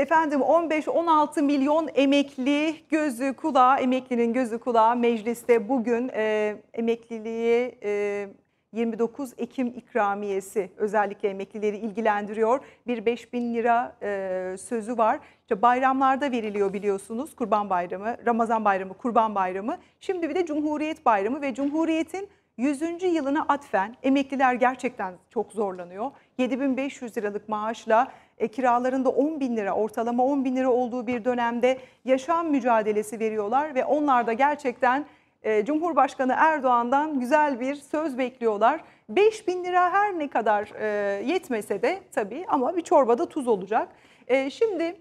Efendim 15-16 milyon emekli gözü kulağı, emeklinin gözü kulağı mecliste bugün e, emekliliği e, 29 Ekim ikramiyesi özellikle emeklileri ilgilendiriyor. Bir 5 bin lira e, sözü var. İşte bayramlarda veriliyor biliyorsunuz. Kurban Bayramı, Ramazan Bayramı, Kurban Bayramı. Şimdi bir de Cumhuriyet Bayramı ve Cumhuriyet'in 100. yılına atfen emekliler gerçekten çok zorlanıyor. 7500 liralık maaşla e, kiralarında 10 bin lira ortalama 10 bin lira olduğu bir dönemde yaşam mücadelesi veriyorlar ve onlar da gerçekten e, Cumhurbaşkanı Erdoğan'dan güzel bir söz bekliyorlar. 5 bin lira her ne kadar e, yetmese de tabii ama bir çorbada tuz olacak. E, şimdi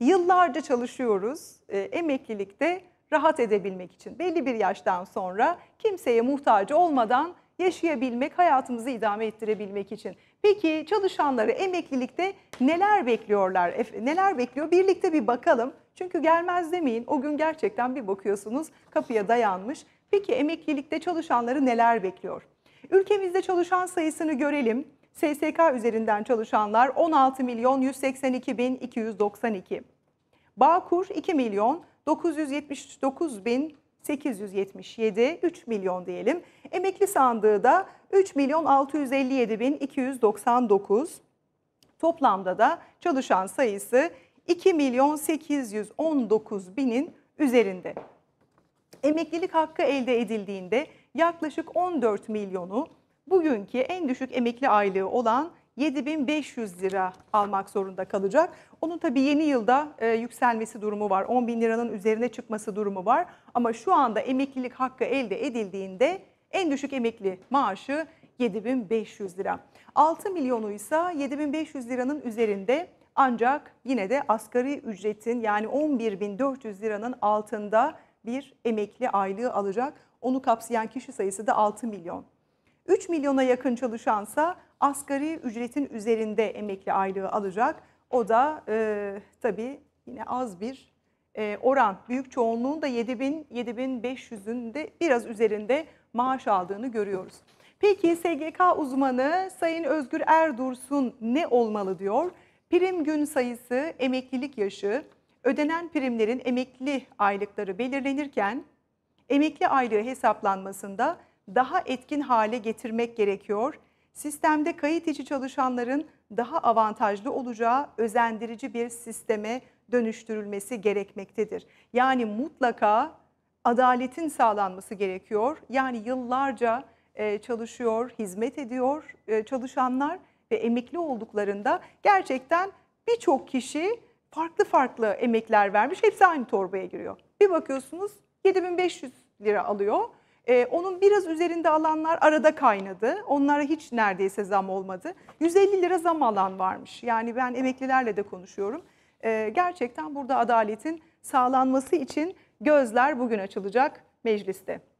yıllarca çalışıyoruz e, emeklilikte rahat edebilmek için belli bir yaştan sonra kimseye muhtaç olmadan yaşayabilmek, hayatımızı idame ettirebilmek için. Peki çalışanları emeklilikte neler bekliyorlar? Neler bekliyor? Birlikte bir bakalım. Çünkü gelmez demeyin. O gün gerçekten bir bakıyorsunuz kapıya dayanmış. Peki emeklilikte çalışanları neler bekliyor? Ülkemizde çalışan sayısını görelim. SSK üzerinden çalışanlar 16 milyon 182 bin 292. Bağkur 2 milyon 979 bin 877, 3 milyon diyelim. Emekli sandığı da 3 milyon 657 bin 299. Toplamda da çalışan sayısı 2 milyon 819 binin üzerinde. Emeklilik hakkı elde edildiğinde yaklaşık 14 milyonu bugünkü en düşük emekli aylığı olan 7500 lira almak zorunda kalacak. Onun tabii yeni yılda e, yükselmesi durumu var. 10 bin liranın üzerine çıkması durumu var. Ama şu anda emeklilik hakkı elde edildiğinde en düşük emekli maaşı 7500 lira. 6 milyonu ise 7500 liranın üzerinde ancak yine de asgari ücretin yani 11.400 liranın altında bir emekli aylığı alacak. Onu kapsayan kişi sayısı da 6 milyon. 3 milyona yakın çalışansa asgari ücretin üzerinde emekli aylığı alacak. O da e, tabii yine az bir e, oran. Büyük çoğunluğun da 7000 7500'ün de biraz üzerinde maaş aldığını görüyoruz. Peki SGK uzmanı Sayın Özgür Erdursun ne olmalı diyor? Prim gün sayısı, emeklilik yaşı, ödenen primlerin emekli aylıkları belirlenirken emekli aylığı hesaplanmasında daha etkin hale getirmek gerekiyor sistemde kayıt içi çalışanların daha avantajlı olacağı özendirici bir sisteme dönüştürülmesi gerekmektedir. Yani mutlaka adaletin sağlanması gerekiyor. Yani yıllarca e, çalışıyor, hizmet ediyor e, çalışanlar ve emekli olduklarında gerçekten birçok kişi farklı farklı emekler vermiş. Hepsi aynı torbaya giriyor. Bir bakıyorsunuz 7500 lira alıyor. E, onun biraz üzerinde alanlar arada kaynadı. Onlara hiç neredeyse zam olmadı. 150 lira zam alan varmış. Yani ben emeklilerle de konuşuyorum. E, gerçekten burada adaletin sağlanması için gözler bugün açılacak mecliste.